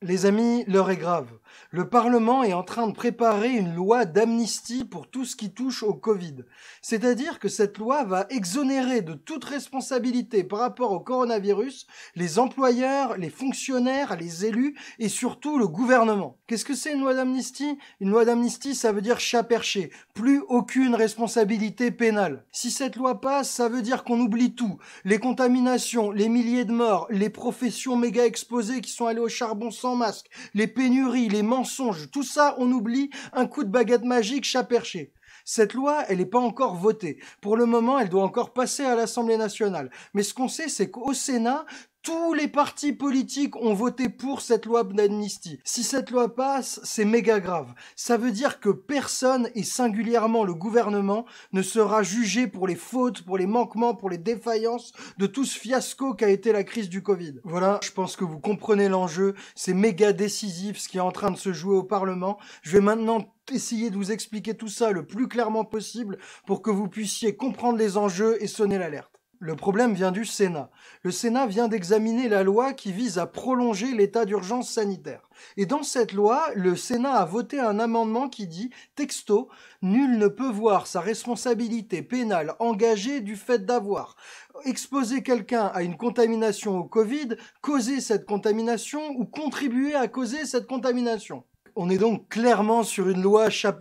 Les amis, l'heure est grave. Le Parlement est en train de préparer une loi d'amnistie pour tout ce qui touche au Covid. C'est-à-dire que cette loi va exonérer de toute responsabilité par rapport au coronavirus les employeurs, les fonctionnaires, les élus et surtout le gouvernement. Qu'est-ce que c'est une loi d'amnistie Une loi d'amnistie, ça veut dire chat perché, plus aucune responsabilité pénale. Si cette loi passe, ça veut dire qu'on oublie tout. Les contaminations, les milliers de morts, les professions méga exposées qui sont allées au charbon sans masque, les pénuries, les mensonges, tout ça, on oublie un coup de baguette magique chat perché. Cette loi, elle n'est pas encore votée. Pour le moment, elle doit encore passer à l'Assemblée nationale. Mais ce qu'on sait, c'est qu'au Sénat, tous les partis politiques ont voté pour cette loi d'amnistie. Si cette loi passe, c'est méga grave. Ça veut dire que personne, et singulièrement le gouvernement, ne sera jugé pour les fautes, pour les manquements, pour les défaillances de tout ce fiasco qu'a été la crise du Covid. Voilà, je pense que vous comprenez l'enjeu. C'est méga décisif ce qui est en train de se jouer au Parlement. Je vais maintenant essayer de vous expliquer tout ça le plus clairement possible pour que vous puissiez comprendre les enjeux et sonner l'alerte. Le problème vient du Sénat. Le Sénat vient d'examiner la loi qui vise à prolonger l'état d'urgence sanitaire. Et dans cette loi, le Sénat a voté un amendement qui dit, texto, Nul ne peut voir sa responsabilité pénale engagée du fait d'avoir exposé quelqu'un à une contamination au Covid, causé cette contamination ou contribué à causer cette contamination. On est donc clairement sur une loi chat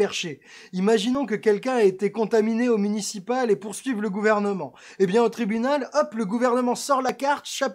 Imaginons que quelqu'un ait été contaminé au municipal et poursuive le gouvernement. Eh bien, au tribunal, hop, le gouvernement sort la carte, chat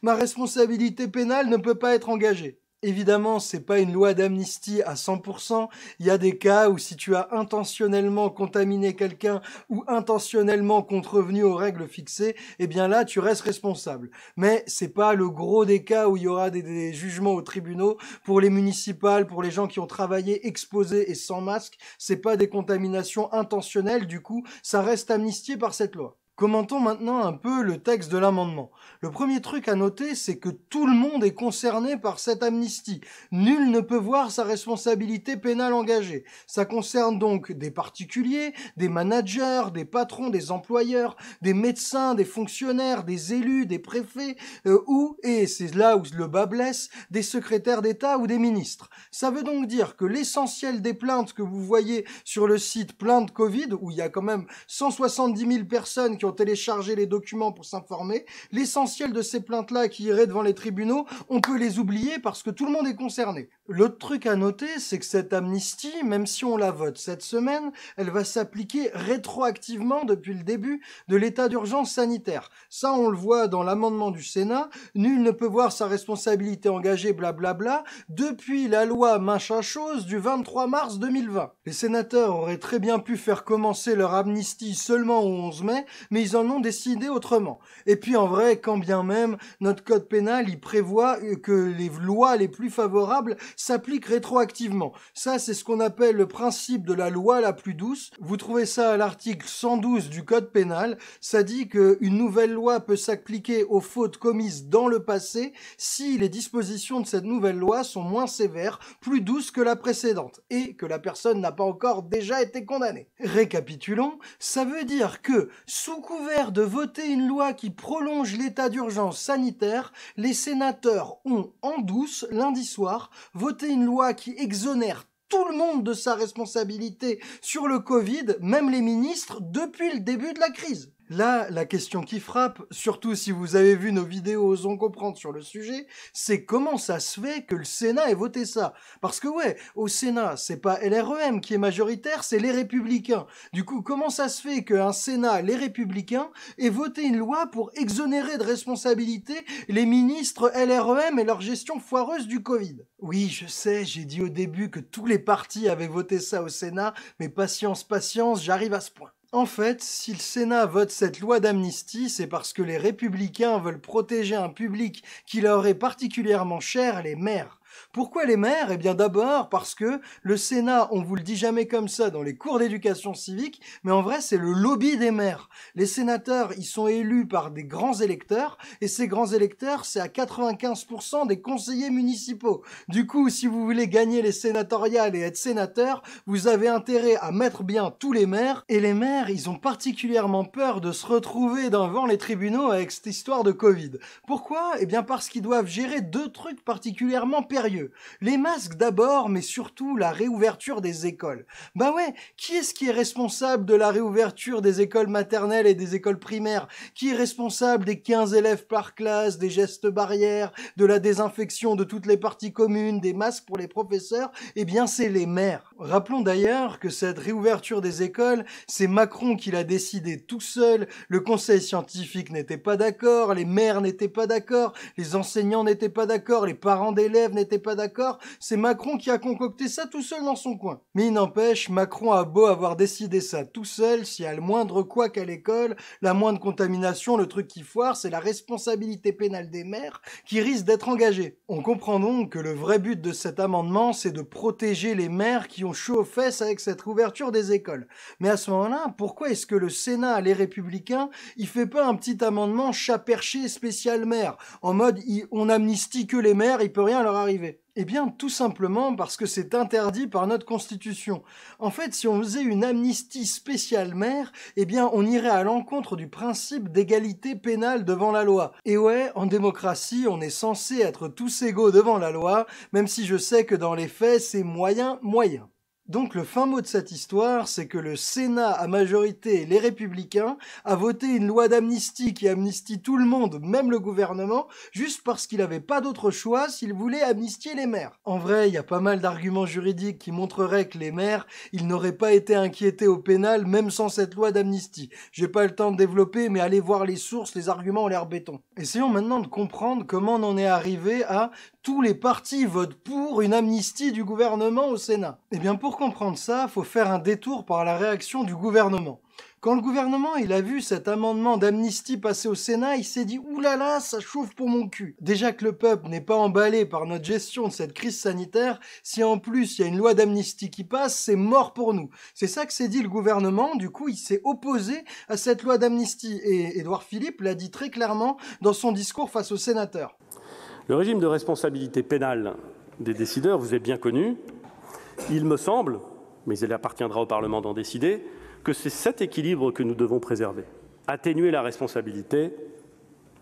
ma responsabilité pénale ne peut pas être engagée. Évidemment, c'est pas une loi d'amnistie à 100%. Il y a des cas où si tu as intentionnellement contaminé quelqu'un ou intentionnellement contrevenu aux règles fixées, eh bien là, tu restes responsable. Mais c'est pas le gros des cas où il y aura des, jugements aux tribunaux pour les municipales, pour les gens qui ont travaillé exposés et sans masque. C'est pas des contaminations intentionnelles. Du coup, ça reste amnistié par cette loi. Commentons maintenant un peu le texte de l'amendement. Le premier truc à noter, c'est que tout le monde est concerné par cette amnistie. Nul ne peut voir sa responsabilité pénale engagée. Ça concerne donc des particuliers, des managers, des patrons, des employeurs, des médecins, des fonctionnaires, des élus, des préfets, euh, ou, et c'est là où le bas blesse, des secrétaires d'État ou des ministres. Ça veut donc dire que l'essentiel des plaintes que vous voyez sur le site Plainte Covid, où il y a quand même 170 000 personnes qui ont télécharger les documents pour s'informer. L'essentiel de ces plaintes-là qui iraient devant les tribunaux, on peut les oublier parce que tout le monde est concerné. L'autre truc à noter, c'est que cette amnistie, même si on la vote cette semaine, elle va s'appliquer rétroactivement depuis le début de l'état d'urgence sanitaire. Ça, on le voit dans l'amendement du Sénat. Nul ne peut voir sa responsabilité engagée, blablabla, bla bla, depuis la loi machin chose du 23 mars 2020. Les sénateurs auraient très bien pu faire commencer leur amnistie seulement au 11 mai, mais ils en ont décidé autrement. Et puis en vrai, quand bien même, notre code pénal, il prévoit euh, que les lois les plus favorables s'appliquent rétroactivement. Ça, c'est ce qu'on appelle le principe de la loi la plus douce. Vous trouvez ça à l'article 112 du code pénal. Ça dit qu'une nouvelle loi peut s'appliquer aux fautes commises dans le passé si les dispositions de cette nouvelle loi sont moins sévères, plus douces que la précédente, et que la personne n'a pas encore déjà été condamnée. Récapitulons, ça veut dire que, sous couvert de voter une loi qui prolonge l'état d'urgence sanitaire, les sénateurs ont, en douce, lundi soir, voté une loi qui exonère tout le monde de sa responsabilité sur le Covid, même les ministres, depuis le début de la crise. Là, la question qui frappe, surtout si vous avez vu nos vidéos on comprendre sur le sujet, c'est comment ça se fait que le Sénat ait voté ça Parce que ouais, au Sénat, c'est pas LREM qui est majoritaire, c'est les Républicains. Du coup, comment ça se fait qu'un Sénat, les Républicains, ait voté une loi pour exonérer de responsabilité les ministres LREM et leur gestion foireuse du Covid Oui, je sais, j'ai dit au début que tous les partis avaient voté ça au Sénat, mais patience, patience, j'arrive à ce point. En fait, si le Sénat vote cette loi d'amnistie, c'est parce que les républicains veulent protéger un public qui leur est particulièrement cher, les maires. Pourquoi les maires Eh bien d'abord parce que le Sénat, on vous le dit jamais comme ça dans les cours d'éducation civique, mais en vrai c'est le lobby des maires. Les sénateurs, ils sont élus par des grands électeurs, et ces grands électeurs, c'est à 95% des conseillers municipaux. Du coup, si vous voulez gagner les sénatoriales et être sénateur, vous avez intérêt à mettre bien tous les maires, et les maires, ils ont particulièrement peur de se retrouver devant les tribunaux avec cette histoire de Covid. Pourquoi Eh bien parce qu'ils doivent gérer deux trucs particulièrement périlleux les masques d'abord, mais surtout la réouverture des écoles. Bah ouais, qui est-ce qui est responsable de la réouverture des écoles maternelles et des écoles primaires Qui est responsable des 15 élèves par classe, des gestes barrières, de la désinfection de toutes les parties communes, des masques pour les professeurs Eh bien, c'est les maires. Rappelons d'ailleurs que cette réouverture des écoles, c'est Macron qui l'a décidé tout seul. Le conseil scientifique n'était pas d'accord, les maires n'étaient pas d'accord, les enseignants n'étaient pas d'accord, les parents d'élèves n'étaient pas d'accord, c'est Macron qui a concocté ça tout seul dans son coin. Mais il n'empêche, Macron a beau avoir décidé ça tout seul, s'il y a le moindre quoi qu'à l'école, la moindre contamination, le truc qui foire, c'est la responsabilité pénale des maires qui risque d'être engagée. On comprend donc que le vrai but de cet amendement, c'est de protéger les maires qui ont chaud aux fesses avec cette ouverture des écoles. Mais à ce moment-là, pourquoi est-ce que le Sénat, les Républicains, il fait pas un petit amendement chaperché spécial maire, en mode on amnistie que les maires, il peut rien leur arriver eh bien, tout simplement parce que c'est interdit par notre Constitution. En fait, si on faisait une amnistie spéciale mère, eh bien, on irait à l'encontre du principe d'égalité pénale devant la loi. Et ouais, en démocratie, on est censé être tous égaux devant la loi, même si je sais que dans les faits, c'est moyen, moyen. Donc le fin mot de cette histoire, c'est que le Sénat à majorité, les républicains, a voté une loi d'amnistie qui amnistie tout le monde, même le gouvernement, juste parce qu'il n'avait pas d'autre choix s'il voulait amnistier les maires. En vrai, il y a pas mal d'arguments juridiques qui montreraient que les maires, ils n'auraient pas été inquiétés au pénal même sans cette loi d'amnistie. J'ai pas le temps de développer, mais allez voir les sources, les arguments ont l'air béton. Essayons maintenant de comprendre comment on en est arrivé à tous les partis votent pour une amnistie du gouvernement au Sénat. Eh bien, pour comprendre ça, faut faire un détour par la réaction du gouvernement. Quand le gouvernement il a vu cet amendement d'amnistie passer au Sénat, il s'est dit Ouh là là, ça chauffe pour mon cul. Déjà que le peuple n'est pas emballé par notre gestion de cette crise sanitaire, si en plus il y a une loi d'amnistie qui passe, c'est mort pour nous. C'est ça que s'est dit le gouvernement. Du coup, il s'est opposé à cette loi d'amnistie et Edouard Philippe l'a dit très clairement dans son discours face aux sénateurs. Le régime de responsabilité pénale des décideurs vous est bien connu. Il me semble, mais il appartiendra au Parlement d'en décider, que c'est cet équilibre que nous devons préserver. Atténuer la responsabilité,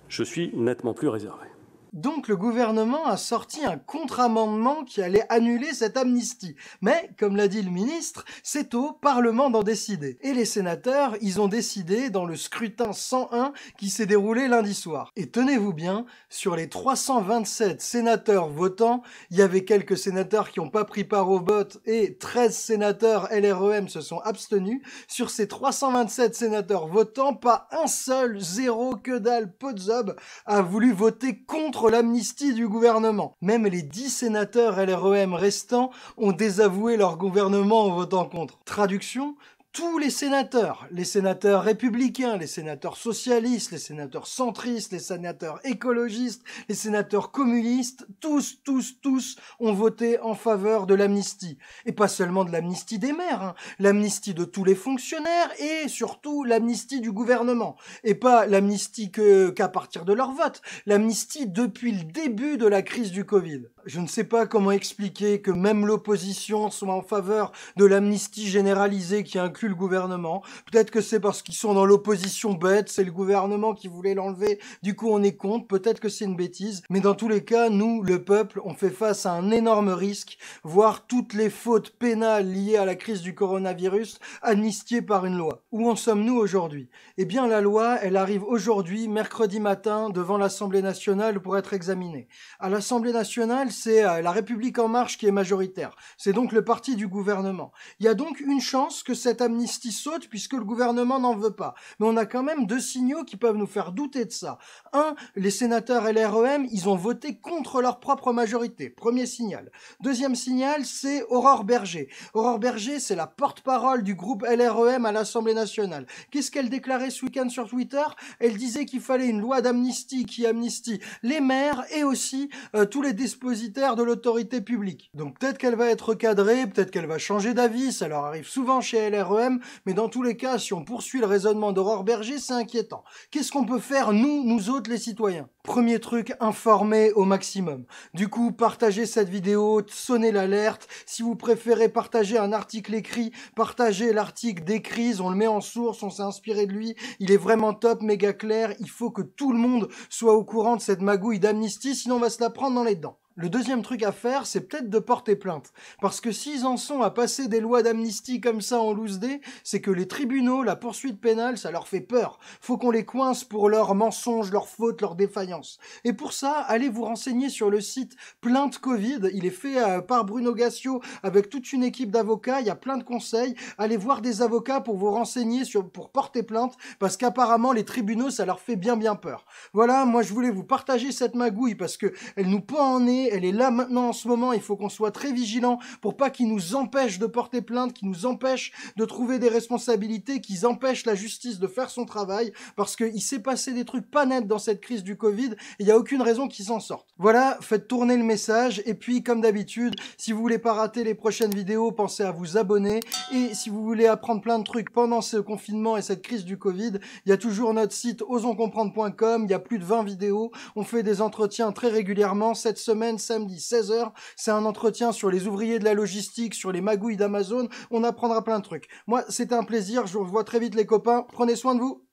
je suis nettement plus réservé. Donc le gouvernement a sorti un contre-amendement qui allait annuler cette amnistie. Mais, comme l'a dit le ministre, c'est au Parlement d'en décider. Et les sénateurs, ils ont décidé dans le scrutin 101 qui s'est déroulé lundi soir. Et tenez-vous bien, sur les 327 sénateurs votants, il y avait quelques sénateurs qui n'ont pas pris part au vote et 13 sénateurs LREM se sont abstenus. Sur ces 327 sénateurs votants, pas un seul, zéro, que dalle, Potzob a voulu voter contre l'amnistie du gouvernement. Même les dix sénateurs LREM restants ont désavoué leur gouvernement en votant contre. Traduction, tous les sénateurs, les sénateurs républicains, les sénateurs socialistes, les sénateurs centristes, les sénateurs écologistes, les sénateurs communistes, tous, tous, tous ont voté en faveur de l'amnistie. Et pas seulement de l'amnistie des maires, hein, l'amnistie de tous les fonctionnaires et surtout l'amnistie du gouvernement. Et pas l'amnistie qu'à partir de leur vote, l'amnistie depuis le début de la crise du Covid. Je ne sais pas comment expliquer que même l'opposition soit en faveur de l'amnistie généralisée qui inclut le gouvernement. Peut-être que c'est parce qu'ils sont dans l'opposition bête, c'est le gouvernement qui voulait l'enlever, du coup on est contre, peut-être que c'est une bêtise. Mais dans tous les cas, nous, le peuple, on fait face à un énorme risque, voir toutes les fautes pénales liées à la crise du coronavirus amnistiées par une loi. Où en sommes-nous aujourd'hui Eh bien la loi, elle arrive aujourd'hui, mercredi matin, devant l'Assemblée nationale pour être examinée. À l'Assemblée nationale, c'est euh, La République en marche qui est majoritaire. C'est donc le parti du gouvernement. Il y a donc une chance que cette amnistie saute puisque le gouvernement n'en veut pas. Mais on a quand même deux signaux qui peuvent nous faire douter de ça. Un, les sénateurs LREM, ils ont voté contre leur propre majorité. Premier signal. Deuxième signal, c'est Aurore Berger. Aurore Berger, c'est la porte-parole du groupe LREM à l'Assemblée nationale. Qu'est-ce qu'elle déclarait ce week-end sur Twitter Elle disait qu'il fallait une loi d'amnistie qui amnistie les maires et aussi euh, tous les dispositifs de l'autorité publique. Donc peut-être qu'elle va être cadrée, peut-être qu'elle va changer d'avis, ça leur arrive souvent chez LREM, mais dans tous les cas, si on poursuit le raisonnement d'Aurore Berger, c'est inquiétant. Qu'est-ce qu'on peut faire, nous, nous autres les citoyens Premier truc, informer au maximum. Du coup, partagez cette vidéo, sonnez l'alerte. Si vous préférez partager un article écrit, partagez l'article des crises, on le met en source, on s'est inspiré de lui, il est vraiment top, méga clair, il faut que tout le monde soit au courant de cette magouille d'amnistie, sinon on va se la prendre dans les dents. Le deuxième truc à faire, c'est peut-être de porter plainte. Parce que s'ils en sont à passer des lois d'amnistie comme ça en loose day, c'est que les tribunaux, la poursuite pénale, ça leur fait peur. Faut qu'on les coince pour leurs mensonges, leurs fautes, leurs défaillances. Et pour ça, allez vous renseigner sur le site Plainte Covid. Il est fait euh, par Bruno Gassio avec toute une équipe d'avocats. Il y a plein de conseils. Allez voir des avocats pour vous renseigner sur, pour porter plainte. Parce qu'apparemment, les tribunaux, ça leur fait bien bien peur. Voilà, moi je voulais vous partager cette magouille parce que elle nous pend en nez elle est là maintenant en ce moment, il faut qu'on soit très vigilant pour pas qu'ils nous empêchent de porter plainte, qu'ils nous empêchent de trouver des responsabilités, qu'ils empêchent la justice de faire son travail, parce qu'il s'est passé des trucs pas nets dans cette crise du Covid, et il n'y a aucune raison qu'ils s'en sortent. Voilà, faites tourner le message, et puis comme d'habitude, si vous voulez pas rater les prochaines vidéos, pensez à vous abonner, et si vous voulez apprendre plein de trucs pendant ce confinement et cette crise du Covid, il y a toujours notre site osonscomprendre.com, il y a plus de 20 vidéos, on fait des entretiens très régulièrement, cette semaine samedi 16h. C'est un entretien sur les ouvriers de la logistique, sur les magouilles d'Amazon. On apprendra plein de trucs. Moi, c'était un plaisir. Je vous revois très vite les copains. Prenez soin de vous.